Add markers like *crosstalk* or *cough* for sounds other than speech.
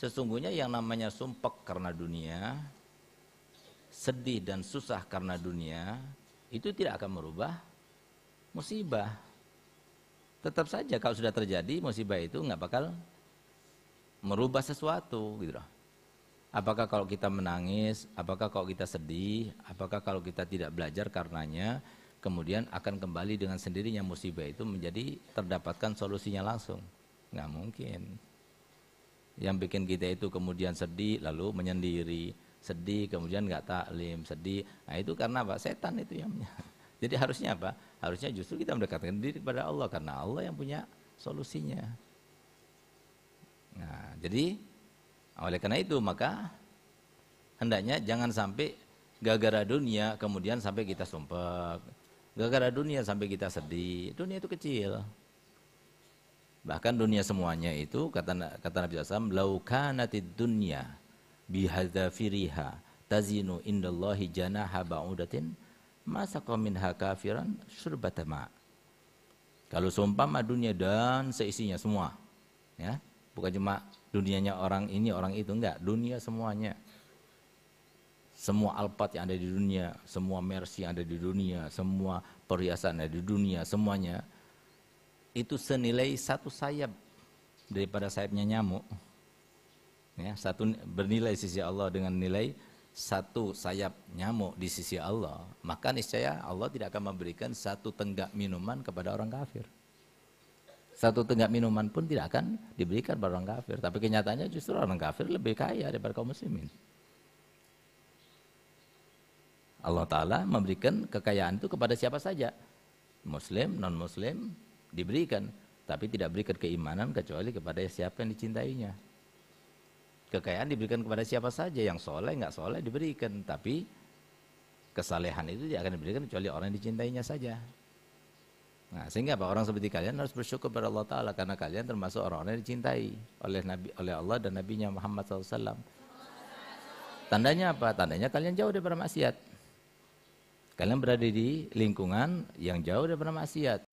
Sesungguhnya yang namanya sumpek karena dunia, sedih dan susah karena dunia, itu tidak akan merubah musibah. Tetap saja kalau sudah terjadi musibah itu nggak bakal merubah sesuatu gitu loh. Apakah kalau kita menangis, apakah kalau kita sedih, apakah kalau kita tidak belajar karenanya, kemudian akan kembali dengan sendirinya musibah itu menjadi terdapatkan solusinya langsung? Nggak mungkin yang bikin kita itu kemudian sedih lalu menyendiri sedih kemudian nggak taklim sedih nah itu karena apa setan itu yang *laughs* jadi harusnya apa harusnya justru kita mendekatkan diri kepada Allah karena Allah yang punya solusinya nah jadi oleh karena itu maka hendaknya jangan sampai gara-gara dunia kemudian sampai kita sumpah gara-gara dunia sampai kita sedih dunia itu kecil Bahkan dunia semuanya itu kata kata Nabi SAW, laukanatid dunya bihadzafiriha tazinu indallahi janaha ba'udatin masa minha kafiran surbatama. Kalau seumpama dunia dan seisinya semua, ya bukan cuma dunianya orang ini orang itu enggak, dunia semuanya. Semua alpat yang ada di dunia, semua mercy yang ada di dunia, semua perhiasan yang ada di dunia, semuanya itu senilai satu sayap daripada sayapnya nyamuk. Ya, satu bernilai sisi Allah dengan nilai satu sayap nyamuk di sisi Allah, maka niscaya Allah tidak akan memberikan satu tenggak minuman kepada orang kafir. Satu tenggak minuman pun tidak akan diberikan kepada orang kafir, tapi kenyataannya justru orang kafir lebih kaya daripada kaum muslimin. Allah Ta'ala memberikan kekayaan itu kepada siapa saja, Muslim, non-Muslim, diberikan, tapi tidak berikan keimanan kecuali kepada siapa yang dicintainya. Kekayaan diberikan kepada siapa saja, yang soleh nggak soleh diberikan, tapi kesalehan itu tidak akan diberikan kecuali orang yang dicintainya saja. Nah, sehingga apa orang seperti kalian harus bersyukur kepada Allah Taala karena kalian termasuk orang-orang yang dicintai oleh Nabi oleh Allah dan Nabi-Nya Muhammad SAW. Tandanya apa? Tandanya kalian jauh daripada maksiat. Kalian berada di lingkungan yang jauh daripada maksiat.